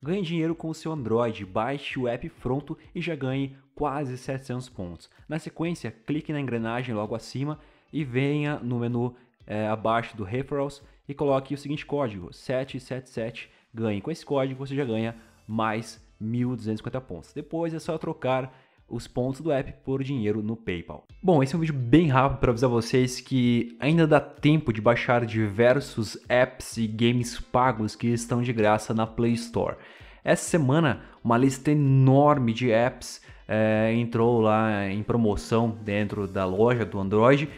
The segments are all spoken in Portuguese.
Ganhe dinheiro com o seu Android, baixe o app Pronto e já ganhe quase 700 pontos. Na sequência, clique na engrenagem logo acima e venha no menu é, abaixo do Referrals e coloque o seguinte código, 777 ganhe. Com esse código você já ganha mais 1.250 pontos. Depois é só trocar os pontos do app por dinheiro no PayPal. Bom, esse é um vídeo bem rápido para avisar vocês que ainda dá tempo de baixar diversos apps e games pagos que estão de graça na Play Store. Essa semana, uma lista enorme de apps é, entrou lá em promoção dentro da loja do Android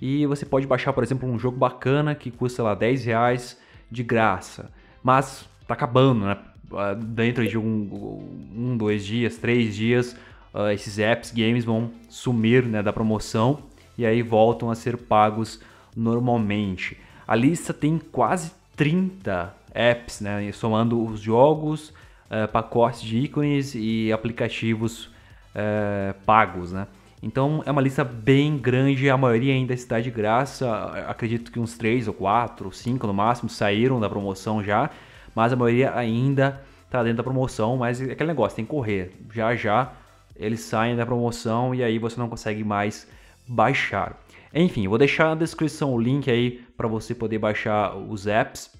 e você pode baixar, por exemplo, um jogo bacana que custa lá 10 reais de graça, mas tá acabando, né? Ah, dentro de um, um dois dias, três dias, uh, esses apps, games vão sumir né, da promoção e aí voltam a ser pagos normalmente. A lista tem quase 30 apps, né, somando os jogos, uh, pacotes de ícones e aplicativos uh, pagos. Né? Então é uma lista bem grande, a maioria ainda está de graça. Acredito que uns 3 ou 4 ou 5 no máximo saíram da promoção já, mas a maioria ainda está dentro da promoção. Mas é aquele negócio, tem que correr. Já já eles saem da promoção e aí você não consegue mais baixar. Enfim, vou deixar na descrição o link aí para você poder baixar os apps,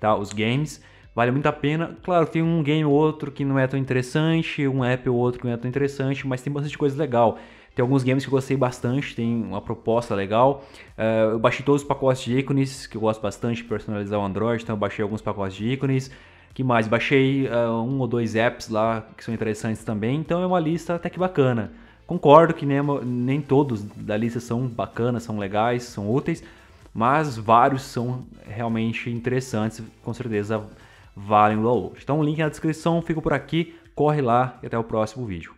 tá? Os games. Vale muito a pena. Claro, tem um game ou outro que não é tão interessante, um app ou outro que não é tão interessante, mas tem bastante coisa legal. Tem alguns games que eu gostei bastante, tem uma proposta legal. Uh, eu baixei todos os pacotes de ícones, que eu gosto bastante de personalizar o Android, então eu baixei alguns pacotes de ícones que mais? Baixei uh, um ou dois apps lá que são interessantes também, então é uma lista até que bacana. Concordo que nem, nem todos da lista são bacanas, são legais, são úteis, mas vários são realmente interessantes, com certeza valem o download. Então o link na descrição, fico por aqui, corre lá e até o próximo vídeo.